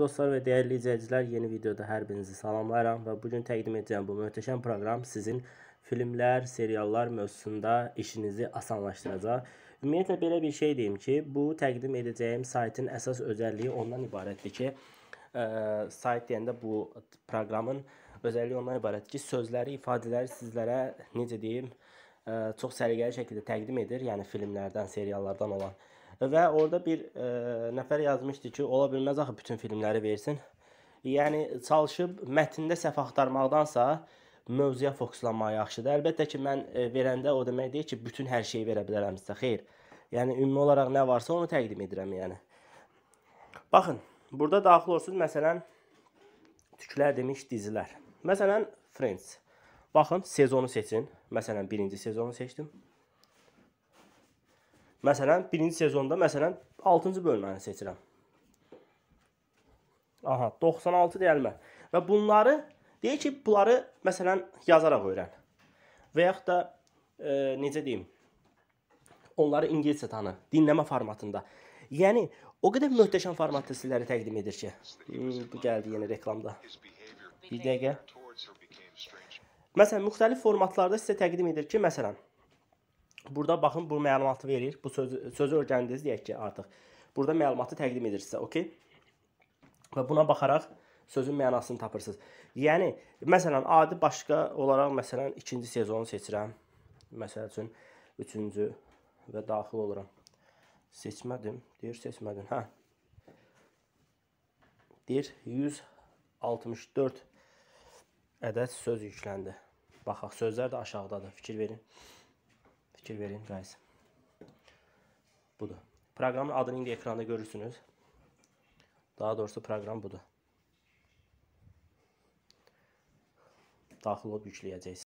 Dostlar və dəyərli izləyicilər, yeni videoda hər birinizi salamlayıram və bugün təqdim edəcəm bu möhtəşəm proqram sizin filmlər, seriallar mövzusunda işinizi asanlaşdıracaq. Ümumiyyətlə, belə bir şey deyim ki, bu təqdim edəcəyim saytın əsas özəlliyi ondan ibarətdir ki, ə, e, sayt deyəndə bu proqramın özəlliyi ondan ibarətdir ki, sözləri, ifadələri sizlərə, necə deyim, ə, e, çox səliqəli şəkildə təqdim edir, yəni filmlərdən, seriallardan olan Və orada bir ə, e, nəfər yazmışdı ki, ola bilməz axı bütün filmləri versin. Yəni çalışıb mətndə səhv axtarmaqdansa mövzuya fokuslanmaq yaxşıdır. Əlbəttə ki, mən e, verəndə o demək deyil ki, bütün hər şeyi verə bilərəm sizə. Xeyr. Yəni ümumi olaraq nə varsa onu təqdim edirəm, yəni. Baxın, burada daxil olsun məsələn tüklər demiş dizilər. Məsələn Friends. Baxın, sezonu seçin. Məsələn, birinci sezonu seçdim. Məsələn, birinci sezonda, məsələn, 6-cı bölməni seçirəm. Aha, 96 dəyərmə. Və bunları deyək ki, bunları məsələn yazaraq öyrən. Və yaxud da e, necə deyim? Onları ingiliscə tanı, dinləmə formatında. Yəni o qədər möhtəşəm formatda sizlərə təqdim edir ki, bu gəldi yenə reklamda. Bir dəqiqə. Məsələn, müxtəlif formatlarda sizə təqdim edir ki, məsələn, Burada baxın bu məlumatı verir. Bu sözü, sözü öyrəndiniz deyək ki, artıq. Burada məlumatı təqdim edir sizə, okey? Və buna baxaraq sözün mənasını tapırsınız. Yəni məsələn adi başqa olaraq məsələn 2-ci sezonu seçirəm. Məsəl üçün 3-cü və daxil oluram. Seçmədim. Deyir seçmədin. Hə. Deyir 164 ədəd söz yükləndi. Baxaq sözlər də aşağıdadır. Fikir verin fikir verin guys. Budur. Proqramın adını indi ekranda görürsünüz. Daha doğrusu proqram budur. Daxil olub yükləyəcəksiniz.